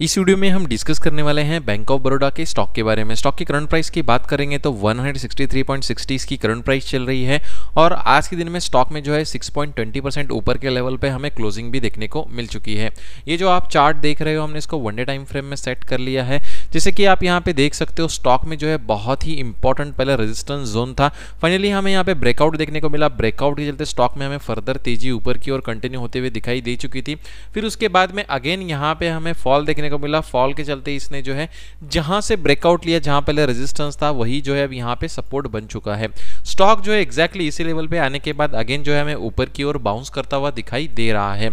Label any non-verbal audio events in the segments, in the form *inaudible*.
इस वीडियो में हम डिस्कस करने वाले हैं बैंक ऑफ बड़ौदा के स्टॉक के बारे में स्टॉक की करंट प्राइस की बात करेंगे तो 163.60 की करंट प्राइस चल रही है और आज के दिन में स्टॉक में जो है 6.20 परसेंट ऊपर के लेवल पे हमें क्लोजिंग भी देखने को मिल चुकी है ये जो आप चार्ट देख रहे हो हमने इसको वनडे टाइम फ्रेम में सेट कर लिया है जैसे कि आप यहाँ पे देख सकते हो स्टॉक में जो है बहुत ही इंपॉर्टेंट पहले रेजिस्टेंस जोन था फाइनली हमें यहाँ पे ब्रेकआउट देखने को मिला ब्रेकआउट के चलते स्टॉक में हमें फर्दर तेजी ऊपर की ओर कंटिन्यू होते हुए दिखाई दे चुकी थी फिर उसके बाद में अगेन यहाँ पे हमें फॉल देखने को मिला फॉल के चलते इसने जो है जहां से ब्रेकआउट लिया जहां पहले रेजिस्टेंस था वही जो है अब यहाँ पे सपोर्ट बन चुका है स्टॉक जो है एक्जैक्टली इसी लेवल पे आने के बाद अगेन जो है हमें ऊपर की ओर बाउंस करता हुआ दिखाई दे रहा है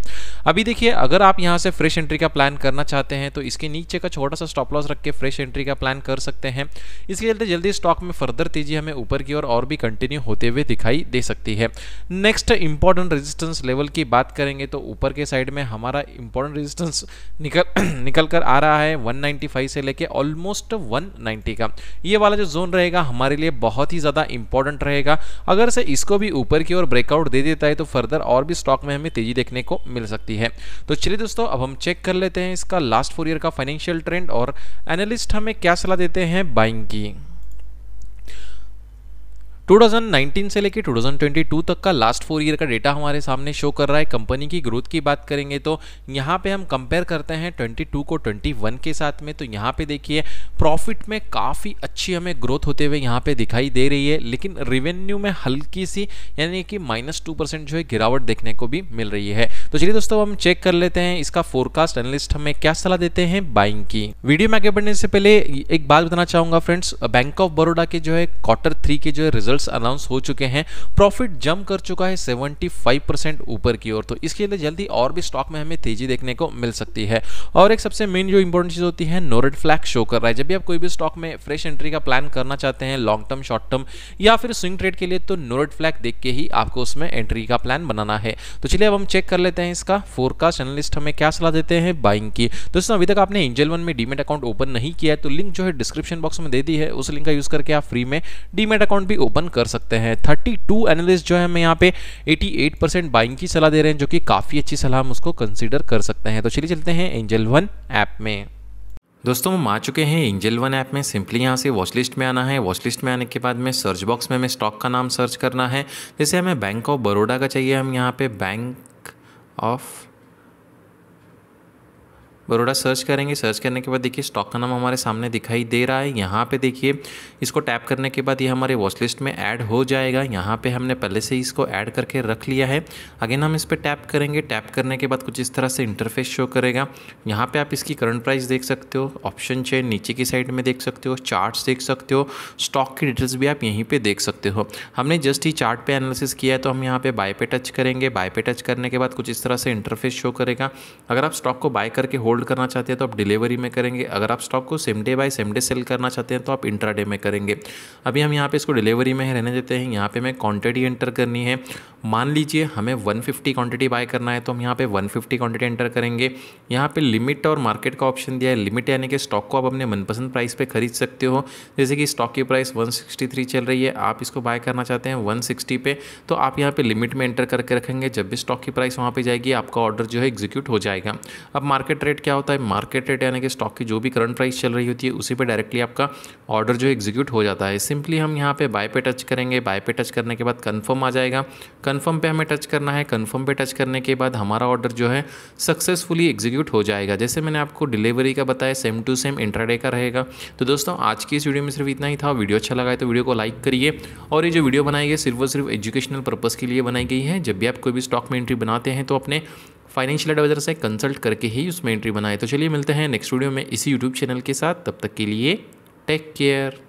अभी देखिए अगर आप यहाँ से फ्रेश एंट्री का प्लान करना चाहते हैं तो इसके नीचे का छोटा सा स्टॉप लॉस रख के फ्रेश एंट्री का प्लान कर सकते हैं इसके चलते जल्दी स्टॉक में फर्दर तेजी हमें ऊपर की ओर और, और भी कंटिन्यू होते हुए दिखाई दे सकती है नेक्स्ट इंपॉर्टेंट रेजिस्टेंस लेवल की बात करेंगे तो ऊपर के साइड में हमारा इंपॉर्टेंट रेजिस्टेंस निकल *clears throat* निकल कर आ रहा है 195 से लेके ऑलमोस्ट 190 का ये वाला जो जोन रहेगा हमारे लिए बहुत ही ज़्यादा इंपॉर्टेंट रहेगा अगर से इसको भी ऊपर की ओर ब्रेकआउट दे देता है तो फर्दर और भी स्टॉक में हमें तेजी देखने को मिल सकती है तो चलिए दोस्तों अब हम चेक कर लेते हैं इसका लास्ट फोर ईयर का फाइनेंशियल ट्रेंड और एनालिस्ट हमें क्या सलाह देते हैं बाइंग की 2019 से लेकर 2022 तक का लास्ट फोर ईयर का डेटा हमारे सामने शो कर रहा है कंपनी की ग्रोथ की बात करेंगे तो यहाँ पे हम कंपेयर करते हैं 22 को 21 के साथ में तो यहाँ पे देखिए प्रॉफिट में काफ़ी अच्छी हमें ग्रोथ होते हुए यहाँ पे दिखाई दे रही है लेकिन रिवेन्यू में हल्की सी यानी कि माइनस टू परसेंट जो है गिरावट देखने को भी मिल रही है तो चलिए दोस्तों हम चेक कर लेते हैं इसका फोरकास्ट एनालिस्ट हमें क्या सलाह देते हैं बाइंग की वीडियो में आगे बढ़ने से पहले एक बात बताना चाहूँगा फ्रेंड्स बैंक ऑफ बड़ोडा के जो है क्वार्टर थ्री के जो है रिजल्ट रिजल्ट्स अनाउंस हो चुके हैं प्रॉफिट जम कर चुका है 75 परसेंट ऊपर की ओर तो इसके लिए जल्दी और भी स्टॉक में हमें तेजी देखने को मिल सकती है और एक सबसे मेन जो इंपॉर्टेंट चीज़ होती है नोरेड फ्लैग शो कर रहा है जब भी आप कोई भी स्टॉक में फ्रेश एंट्री का प्लान करना चाहते हैं लॉन्ग टर्म शॉर्ट टर्म या फिर स्विंग ट्रेड के लिए तो नोरेड फ्लैग देख के ही आपको उसमें एंट्री का प्लान बनाना है तो चलिए अब हम चेक कर लेते हैं इसका फोरकास्ट एनलिस्ट हमें क्या सलाह देते हैं बाइंग की तो दोस्तों अभी तक आपने एंजल वन में डीमेट अकाउंट ओपन नहीं किया है तो लिंक जो है डिस्क्रिप्शन बॉक्स में दे दी है उस लिंक का यूज़ करके आप फ्री में डीमेट अकाउंट भी ओपन टर्न कर सकते हैं थर्टी टू एनालिस्ट जो है हमें यहाँ पे एटी एट परसेंट बाइंग की सलाह दे रहे हैं जो कि काफ़ी अच्छी सलाह हम उसको कंसिडर कर सकते हैं तो चलिए चलते हैं एंजल वन ऐप में दोस्तों हम आ चुके हैं एंजल वन ऐप में सिंपली यहाँ से वॉच लिस्ट में आना है वॉच लिस्ट में आने के बाद में सर्च बॉक्स में हमें स्टॉक का नाम सर्च करना है जैसे हमें बैंक ऑफ बड़ोडा का चाहिए हम यहाँ पे बैंक ऑफ बरोडा सर्च करेंगे सर्च करने के बाद देखिए स्टॉक का नाम हमारे सामने दिखाई दे रहा है यहाँ पे देखिए इसको टैप करने के बाद ये हमारे वॉच लिस्ट में ऐड हो जाएगा यहाँ पे हमने पहले से ही इसको ऐड करके रख लिया है अगेन हम इस पर टैप करेंगे टैप करने के बाद कुछ इस तरह से इंटरफेस शो करेगा यहाँ पर आप इसकी करंट प्राइस देख सकते हो ऑप्शन चेन नीचे की साइड में देख सकते हो चार्ट देख सकते हो स्टॉक की डिटेल्स भी आप यहीं पर देख सकते हो हमने जस्ट ही चार्ट एनालिसिस किया है तो हम यहाँ पर बाय पे टच करेंगे बाय पे टच करने के बाद कुछ इस तरह से इंटरफेस शो करेगा अगर आप स्टॉक को बाय करके होल्ड होल्ड करना चाहते हैं तो आप डिलीवरी में करेंगे अगर आप स्टॉक को same day buy same day sell करना चाहते हैं तो आप इंट्रा डे में करेंगे अभी हम यहाँ पे इसको डिलीवरी में रहने देते हैं यहाँ पे हमें क्वांटिटी एंटर करनी है मान लीजिए हमें वन फिफ्टी बाय करना है तो हम यहाँ पे वन फिफ्टी एंटर करेंगे यहाँ पर लिमिट और मार्केट का ऑप्शन दिया है लिमिट यानी कि स्टॉक को आप अपने मनपसंद प्राइस पर खरीद सकते हो जैसे कि स्टॉक की प्राइस वन चल रही है आप इसको बाय करना चाहते हैं वन पे तो आप यहाँ पर लिमिट में एंटर करके रखेंगे जब भी स्टॉक की प्राइस वहाँ पर जाएगी आपका ऑर्डर जो है एग्जीक्यूट हो जाएगा अब मार्केट रेट क्या होता है मार्केट रेट यानी कि स्टॉक की जो भी करंट प्राइस चल रही होती है उसी पर डायरेक्टली आपका ऑर्डर जो एग्जीक्यूट हो जाता है सिंपली हम यहाँ पे बाय पे टच करेंगे बाय पे टच करने के बाद कन्फर्म आ जाएगा कन्फर्म पे हमें टच करना है कन्फर्म पे टच करने के बाद हमारा ऑर्डर जो है सक्सेसफुली एग्जीक्यूट हो जाएगा जैसे मैंने आपको डिलीवरी का बताया सेम टू सेम इंट्राडे का रहेगा तो दोस्तों आज की इस वीडियो में सिर्फ इतना ही था वीडियो अच्छा लगा है तो वीडियो को लाइक करिए और ये जो वीडियो बनाई गई सिर्फ और सिर्फ एजुकेशनल पर्पज़ के लिए बनाई गई है जब भी आप कोई भी स्टॉक में एंट्री बनाते हैं तो अपने फाइनेंशियल एडवाइजर से कंसल्ट करके ही उसमें एंट्री बनाए तो चलिए मिलते हैं नेक्स्ट वीडियो में इसी यूट्यूब चैनल के साथ तब तक के लिए टेक केयर